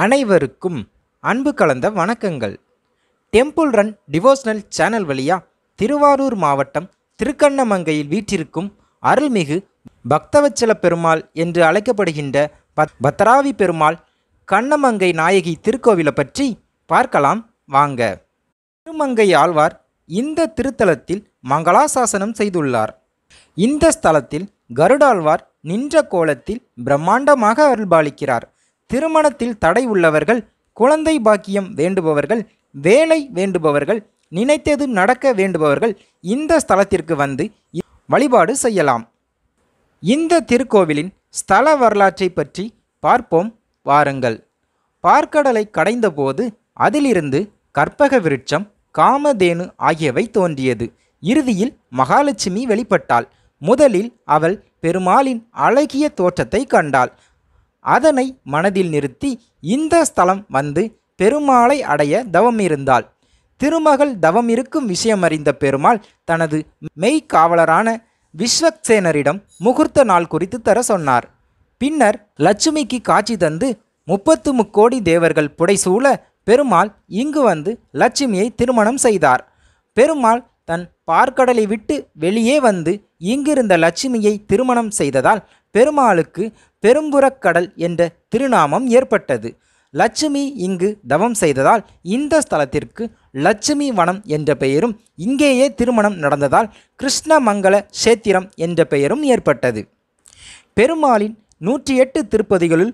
அனைவருக்கும் அன்பு கலந்த வணக்கங்கள் டெம்பிள் ரன் டிவோஷனல் சேனல் வழியாக திருவாரூர் மாவட்டம் திருக்கண்ணமங்கையில் வீற்றிருக்கும் அருள்மிகு பக்தவச்சல பெருமாள் என்று அழைக்கப்படுகின்ற பத் பத்ராவி பெருமாள் கண்ணமங்கை நாயகி திருக்கோவிலை பற்றி பார்க்கலாம் வாங்க திருமங்கை ஆழ்வார் இந்த திருத்தலத்தில் மங்களாசாசனம் செய்துள்ளார் இந்த ஸ்தலத்தில் கருடாழ்வார் நின்ற கோலத்தில் பிரம்மாண்டமாக அருள்பாலிக்கிறார் திருமணத்தில் தடை உள்ளவர்கள் குழந்தை பாக்கியம் வேண்டுபவர்கள் வேலை வேண்டுபவர்கள் நினைத்தது நடக்க வேண்டுபவர்கள் இந்த ஸ்தலத்திற்கு வந்து வழிபாடு செய்யலாம் இந்த திருக்கோவிலின் ஸ்தல வரலாற்றை பற்றி பார்ப்போம் வாருங்கள் பார்க்கடலை கடைந்தபோது அதிலிருந்து கற்பக விருட்சம் காமதேனு ஆகியவை தோன்றியது இறுதியில் மகாலட்சுமி வெளிப்பட்டாள் முதலில் அவள் பெருமாளின் அழகிய தோற்றத்தை கண்டாள் அதனை மனதில் நிறுத்தி இந்த ஸ்தலம் வந்து பெருமாளை அடைய தவம் இருந்தாள் திருமகள் தவம் இருக்கும் விஷயம் அறிந்த பெருமாள் தனது மெய்க்காவலரான விஸ்வக்சேனரிடம் முகூர்த்த நாள் குறித்து தர சொன்னார் பின்னர் லட்சுமிக்கு காட்சி தந்து முப்பத்து முக்கோடி தேவர்கள் புடைசூழ பெருமாள் இங்கு வந்து லட்சுமியை திருமணம் செய்தார் பெருமாள் தன் பார்க்கடலை விட்டு வெளியே வந்து இங்கிருந்த லட்சுமியை திருமணம் செய்ததால் பெருமாளுக்கு பெரும்புறக்கடல் என்ற திருநாமம் ஏற்பட்டது லட்சுமி இங்கு தவம் செய்ததால் இந்த ஸ்தலத்திற்கு லட்சுமி வனம் என்ற பெயரும் இங்கேயே திருமணம் நடந்ததால் கிருஷ்ணமங்கல சேத்திரம் என்ற பெயரும் ஏற்பட்டது பெருமாளின் நூற்றி எட்டு திருப்பதிகளுள்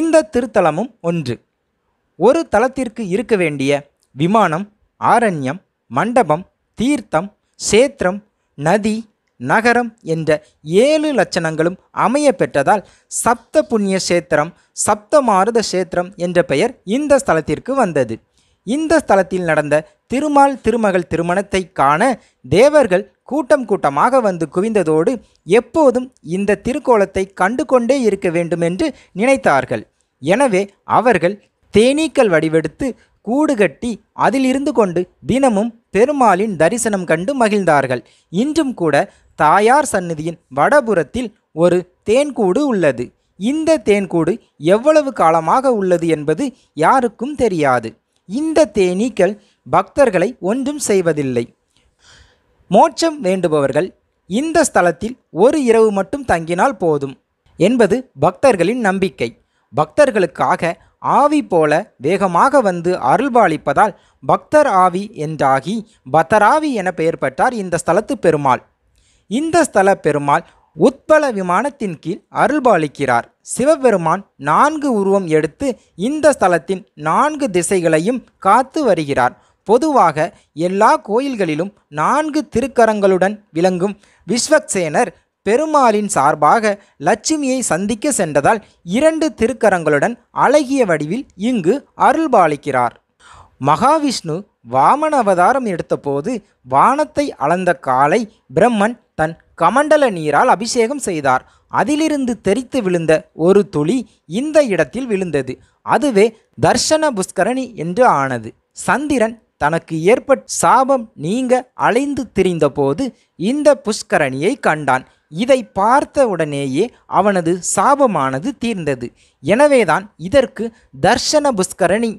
இந்த திருத்தலமும் ஒன்று ஒரு தலத்திற்கு இருக்க வேண்டிய விமானம் ஆரண்யம் மண்டபம் தீர்த்தம் சேத்திரம் நதி நகரம் என்ற ஏழு லட்சணங்களும் அமைய பெற்றதால் சப்த புண்ணிய சேத்திரம் சப்த மாருத சேத்திரம் என்ற பெயர் இந்த ஸ்தலத்திற்கு வந்தது இந்த ஸ்தலத்தில் நடந்த திருமால் திருமகள் திருமணத்தை காண தேவர்கள் கூட்டம் கூட்டமாக வந்து குவிந்ததோடு எப்போதும் இந்த திருக்கோலத்தை கண்டு கொண்டே இருக்க வேண்டும் என்று நினைத்தார்கள் எனவே அவர்கள் தேனீக்கள் வடிவெடுத்து கூடு கட்டி அதில் இருந்து கொண்டு தினமும் பெருமாளின் தரிசனம் கண்டு மகிழ்ந்தார்கள் இன்றும் கூட தாயார் சந்நிதியின் வடபுறத்தில் ஒரு தேன்கூடு உள்ளது இந்த தேன்கூடு எவ்வளவு காலமாக உள்ளது என்பது யாருக்கும் தெரியாது இந்த தேனீக்கள் பக்தர்களை ஒன்றும் செய்வதில்லை மோட்சம் வேண்டுபவர்கள் இந்த ஸ்தலத்தில் ஒரு இரவு மட்டும் தங்கினால் போதும் என்பது பக்தர்களின் நம்பிக்கை பக்தர்களுக்காக ஆவி போல வேகமாக வந்து அருள்பாலிப்பதால் பக்தர் ஆவி என்றாகி பத்தராவி என பெயர் பெற்றார் இந்த ஸ்தலத்து பெருமாள் இந்த ஸ்தல பெருமாள் உத்பல விமானத்தின் கீழ் அருள்பாலிக்கிறார் சிவபெருமான் நான்கு உருவம் எடுத்து இந்த ஸ்தலத்தின் நான்கு திசைகளையும் காத்து வருகிறார் பொதுவாக எல்லா கோயில்களிலும் நான்கு திருக்கரங்களுடன் விளங்கும் விஸ்வக்சேனர் பெருமாளின் சார்பாக லட்சுமியை சந்திக்க சென்றதால் இரண்டு திருக்கரங்களுடன் அழகிய வடிவில் இங்கு அருள்பாலிக்கிறார் மகாவிஷ்ணு வாமன அவதாரம் எடுத்தபோது வானத்தை அளந்த காலை பிரம்மன் தன் கமண்டல நீரால் அபிஷேகம் செய்தார் அதிலிருந்து தெரித்து விழுந்த ஒரு துளி இந்த இடத்தில் விழுந்தது அதுவே தர்ஷன புஷ்கரணி என்று ஆனது சந்திரன் தனக்கு ஏற்பட்ட சாபம் நீங்க அலைந்து திரிந்தபோது இந்த புஷ்கரணியை கண்டான் இதை பார்த்த உடனேயே அவனது சாபமானது தீர்ந்தது எனவேதான் இதற்கு தர்ஷன புஷ்கரணி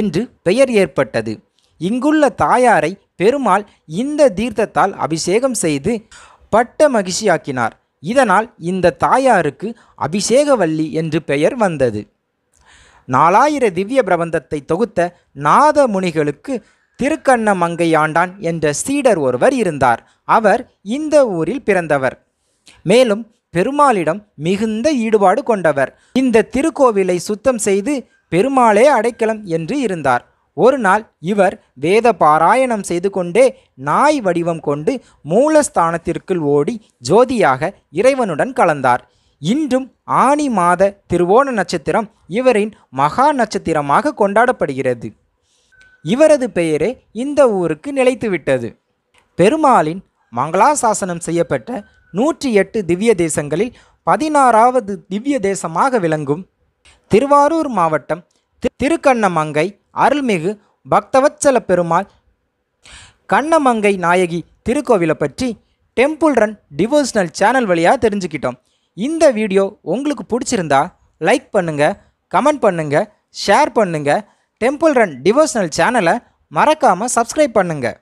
என்று பெயர் ஏற்பட்டது இங்குள்ள தாயாரை பெருமாள் இந்த தீர்த்தத்தால் அபிஷேகம் செய்து பட்ட மகிழ்ச்சியாக்கினார் இதனால் இந்த தாயாருக்கு அபிஷேகவல்லி என்று பெயர் வந்தது நாலாயிர திவ்ய பிரபந்தத்தை தொகுத்த நாத முனிகளுக்கு திருக்கண்ண மங்கையாண்டான் என்ற சீடர் ஒருவர் இருந்தார் அவர் இந்த ஊரில் பிறந்தவர் மேலும் பெருமாளிடம் மிகுந்த ஈடுபாடு கொண்டவர் இந்த திருக்கோவிலை சுத்தம் செய்து பெருமாளே அடைக்கலம் என்று இருந்தார் ஒரு நாள் இவர் வேத பாராயணம் செய்து கொண்டே நாய் வடிவம் கொண்டு மூலஸ்தானத்திற்குள் ஓடி ஜோதியாக இறைவனுடன் கலந்தார் இன்றும் ஆணி மாத திருவோண நட்சத்திரம் இவரின் மகா நட்சத்திரமாக கொண்டாடப்படுகிறது இவரது பெயரே இந்த ஊருக்கு நிலைத்துவிட்டது பெருமாளின் மங்களாசாசனம் செய்யப்பட்ட நூற்றி எட்டு திவ்ய தேசங்களில் பதினாறாவது திவ்ய தேசமாக விளங்கும் திருவாரூர் மாவட்டம் திருக்கண்ணமங்கை அருள்மிகு பக்தவச்சல பெருமாள் கண்ணமங்கை நாயகி திருக்கோவிலை பற்றி டெம்பிள் ரன் டிவோஷனல் சேனல் வழியாக தெரிஞ்சுக்கிட்டோம் இந்த வீடியோ உங்களுக்கு பிடிச்சிருந்தா லைக் பண்ணுங்கள் கமெண்ட் பண்ணுங்கள் ஷேர் பண்ணுங்கள் டெம்பிள் ரன் டிவோஷனல் சேனலை மறக்காமல் சப்ஸ்கிரைப் பண்ணுங்கள்